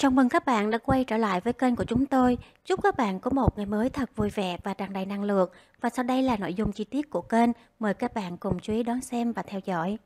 Chào mừng các bạn đã quay trở lại với kênh của chúng tôi. Chúc các bạn có một ngày mới thật vui vẻ và tràn đầy năng lượng. Và sau đây là nội dung chi tiết của kênh. Mời các bạn cùng chú ý đón xem và theo dõi.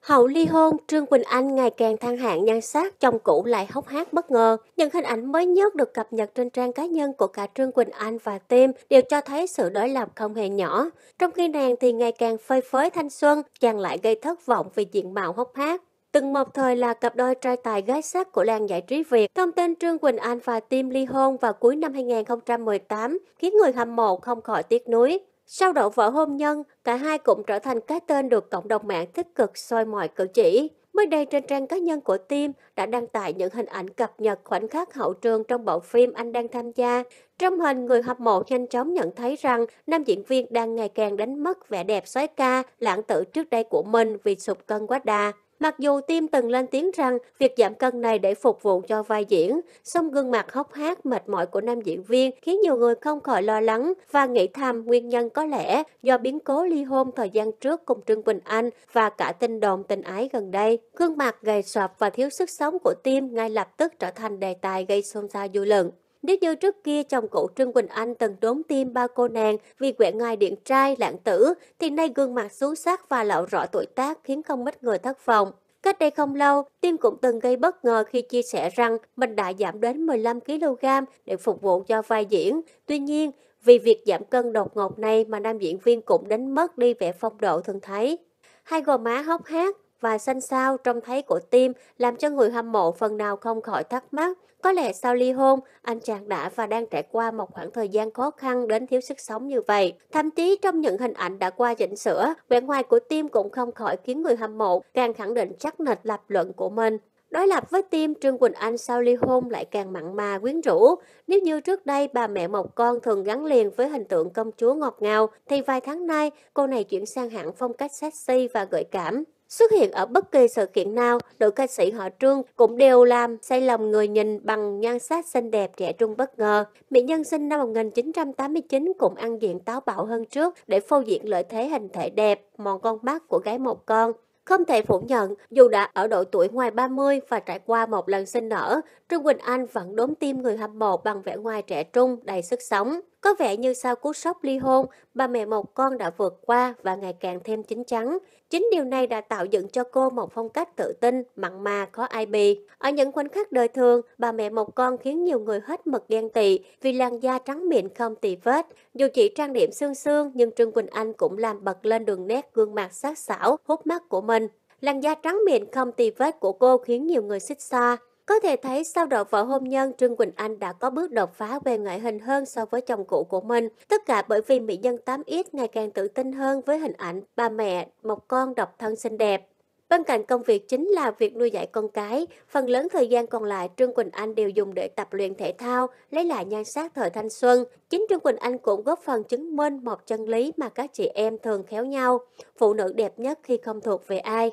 Hậu ly hôn, Trương Quỳnh Anh ngày càng thăng hạng nhan sắc, chồng cũ lại hốc hác bất ngờ. Những hình ảnh mới nhất được cập nhật trên trang cá nhân của cả Trương Quỳnh Anh và Tim đều cho thấy sự đối lập không hề nhỏ. Trong khi nàng thì ngày càng phơi phới thanh xuân, chàng lại gây thất vọng vì diện mạo hốc hác từng một thời là cặp đôi trai tài gái sắc của làng giải trí Việt. Thông tin Trương Quỳnh Anh và Tim ly hôn vào cuối năm 2018 khiến người hâm mộ không khỏi tiếc nuối. Sau độ vợ hôn nhân, cả hai cũng trở thành cái tên được cộng đồng mạng tích cực soi mọi cử chỉ. Mới đây trên trang cá nhân của Tim đã đăng tải những hình ảnh cập nhật khoảnh khắc hậu trường trong bộ phim anh đang tham gia. Trong hình, người hâm mộ nhanh chóng nhận thấy rằng nam diễn viên đang ngày càng đánh mất vẻ đẹp xoáy ca, lãng tử trước đây của mình vì sụp cân quá đà. Mặc dù Tim từng lên tiếng rằng việc giảm cân này để phục vụ cho vai diễn, song gương mặt hốc hác mệt mỏi của nam diễn viên khiến nhiều người không khỏi lo lắng và nghĩ thầm nguyên nhân có lẽ do biến cố ly hôn thời gian trước cùng Trương Quỳnh Anh và cả tin đồn tình ái gần đây. Gương mặt gầy sọp và thiếu sức sống của Tim ngay lập tức trở thành đề tài gây xôn xao dư luận. Nếu như trước kia chồng cũ Trương Quỳnh Anh từng đốn tim ba cô nàng vì quẹn ngài điện trai, lãng tử, thì nay gương mặt xú xác và lộ rõ tuổi tác khiến không ít người thất vọng. Cách đây không lâu, Tim cũng từng gây bất ngờ khi chia sẻ rằng mình đã giảm đến 15kg để phục vụ cho vai diễn. Tuy nhiên, vì việc giảm cân đột ngột này mà nam diễn viên cũng đánh mất đi vẻ phong độ thường thấy. Hai gò má hốc hác, và xanh sao trông thấy của Tim làm cho người hâm mộ phần nào không khỏi thắc mắc. Có lẽ sau ly hôn, anh chàng đã và đang trải qua một khoảng thời gian khó khăn đến thiếu sức sống như vậy. Thậm chí trong những hình ảnh đã qua chỉnh sửa, vẻ ngoài của Tim cũng không khỏi khiến người hâm mộ càng khẳng định chắc nịch lập luận của mình. Đối lập với tim, Trương Quỳnh Anh sau ly hôn lại càng mặn mà quyến rũ. Nếu như trước đây bà mẹ một con thường gắn liền với hình tượng công chúa ngọt ngào, thì vài tháng nay cô này chuyển sang hẳn phong cách sexy và gợi cảm. Xuất hiện ở bất kỳ sự kiện nào, đội ca sĩ họ Trương cũng đều làm say lòng người nhìn bằng nhan sắc xinh đẹp trẻ trung bất ngờ. Mỹ Nhân sinh năm 1989 cũng ăn diện táo bạo hơn trước để phô diện lợi thế hình thể đẹp, mòn con mắt của gái một con. Không thể phủ nhận, dù đã ở độ tuổi ngoài 30 và trải qua một lần sinh nở, Trương Quỳnh Anh vẫn đốn tim người hâm mộ bằng vẻ ngoài trẻ trung, đầy sức sống. Có vẻ như sau cú sốc ly hôn, bà mẹ một con đã vượt qua và ngày càng thêm chín chắn. Chính điều này đã tạo dựng cho cô một phong cách tự tin, mặn mà, khó ai bì. Ở những khoảnh khắc đời thường, bà mẹ một con khiến nhiều người hết mực ghen tị vì làn da trắng mịn không tì vết. Dù chỉ trang điểm xương xương nhưng Trương Quỳnh Anh cũng làm bật lên đường nét gương mặt sắc sảo, hút mắt của mình. Làn da trắng mịn không tì vết của cô khiến nhiều người xích xa, có thể thấy sau đợt vợ hôn nhân, Trương Quỳnh Anh đã có bước đột phá về ngoại hình hơn so với chồng cũ của mình. Tất cả bởi vì mỹ nhân 8X ngày càng tự tin hơn với hình ảnh ba mẹ, một con độc thân xinh đẹp. Bên cạnh công việc chính là việc nuôi dạy con cái, phần lớn thời gian còn lại Trương Quỳnh Anh đều dùng để tập luyện thể thao, lấy lại nhan sắc thời thanh xuân. Chính Trương Quỳnh Anh cũng góp phần chứng minh một chân lý mà các chị em thường khéo nhau, phụ nữ đẹp nhất khi không thuộc về ai.